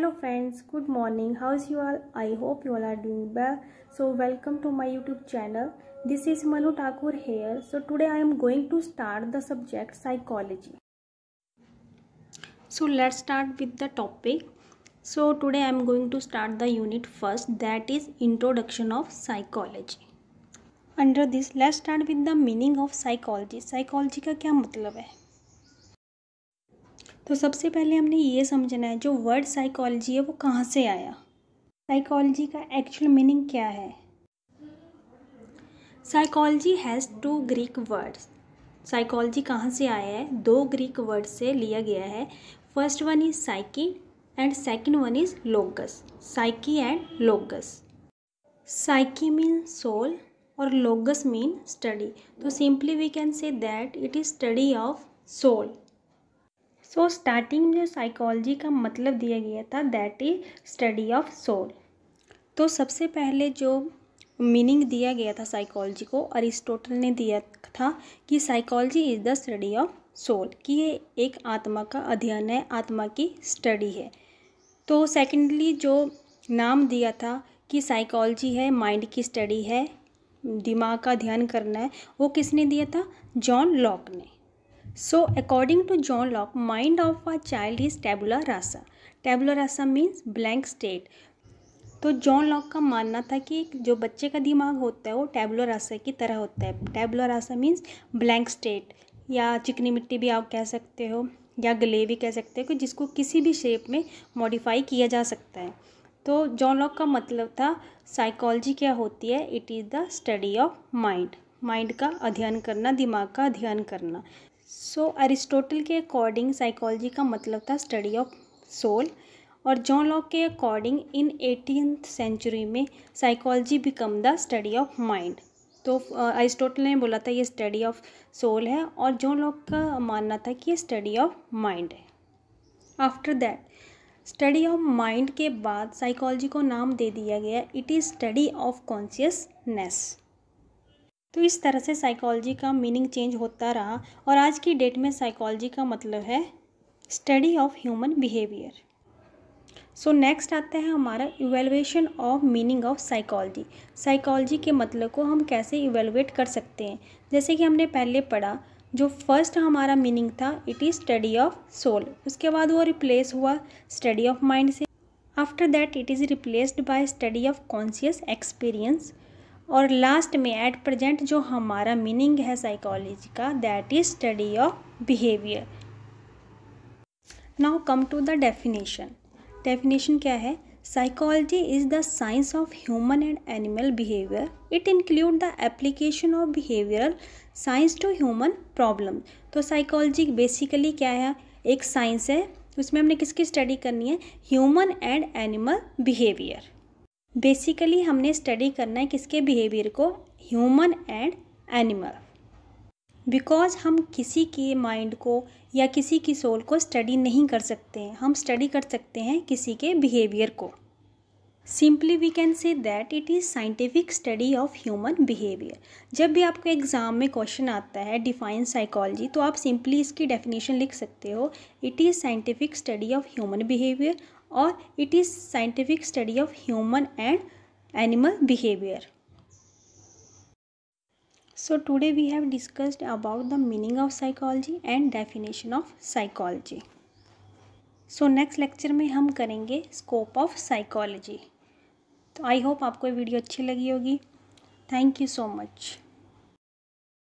hello friends good morning how's you all i hope you all are doing well so welcome to my youtube channel this is manu Takur here so today i am going to start the subject psychology so let's start with the topic so today i am going to start the unit first that is introduction of psychology under this let's start with the meaning of psychology psychology ka kya matlab hai? तो सबसे पहले हमने ये समझना है जो word psychology है वो कहाँ से आया साइकोलॉजी का एक्चुअल मीनिंग क्या है psychology has two Greek words psychology कहाँ से आया है दो ग्रीक वर्ड से लिया गया है first one is psyche and second one is logos psyche and logos psyche mean soul और लोगस मीन स्टडी तो simply we can say that it is study of soul so starting में psychology का मतलब दिया गया था that is study of soul तो सबसे पहले जो मीनिंग दिया गया था साइकोलॉजी को अरिस्टोटल ने दिया था कि psychology is the study of soul कि ये एक आत्मा का अध्ययन है आत्मा की स्टडी है तो सेकेंडली जो नाम दिया था कि साइकोलॉजी है माइंड की स्टडी है दिमाग का ध्यान करना है वो किसने दिया था जॉन लॉक ने so according to John Locke mind of a child is tabula rasa. Tabula rasa means blank state तो जॉन लॉक का मानना था कि जो बच्चे का दिमाग होता है वो टैबलो रासा की तरह होता है tabula rasa means blank state या चिकनी मिट्टी भी आप कह सकते हो या गले भी कह सकते हो कि जिसको किसी भी शेप में मॉडिफाई किया जा सकता है तो जॉन लॉक का मतलब था साइकोलॉजी क्या होती है it is the study of mind mind का अध्ययन करना दिमाग का अध्ययन करना सो so, अरिस्टोटल के अकॉर्डिंग साइकोलॉजी का मतलब था स्टडी ऑफ सोल और जॉन लॉक के अकॉर्डिंग इन एटीन सेंचुरी में psychology become the study of mind तो अरिस्टोटल ने बोला था ये स्टडी ऑफ सोल है और जॉन लॉक का मानना था कि ये स्टडी ऑफ माइंड है after that study of mind के बाद साइकोलॉजी को नाम दे दिया गया it is study of consciousness तो इस तरह से साइकोलॉजी का मीनिंग चेंज होता रहा और आज की डेट में साइकोलॉजी का मतलब है study of human behaviour so next आता है हमारा evaluation of meaning of psychology psychology के मतलब को हम कैसे इवेलुएट कर सकते हैं जैसे कि हमने पहले पढ़ा जो फर्स्ट हमारा मीनिंग था it is study of soul उसके बाद वो रिप्लेस हुआ स्टडी ऑफ माइंड से after that it is replaced by study of conscious experience और लास्ट में एट प्रेजेंट जो हमारा मीनिंग है साइकोलॉजी का that is study of behaviour now come to the definition definition क्या है psychology is the science of human and animal behaviour it include the application of behavioural science to human problem तो psychology basically क्या है एक science है उसमें हमने किसकी स्टडी करनी है human and animal behaviour basically हमने स्टडी करना है किसके बिहेवियर को ह्यूमन एंड एनिमल बिकॉज हम किसी के माइंड को या किसी की सोल को स्टडी नहीं कर सकते हैं हम स्टडी कर सकते हैं किसी के बिहेवियर को simply we can say that it is scientific study of human behaviour जब भी आपको एग्ज़ाम में क्वेश्चन आता है डिफाइन साइकोलॉजी तो आप सिंपली इसकी डेफिनेशन लिख सकते हो it is scientific study of human behaviour और it is scientific study of human and animal behaviour so today we have discussed about the meaning of psychology and definition of psychology so next lecture में हम करेंगे scope of psychology तो I hope आपको video अच्छी लगी होगी thank you so much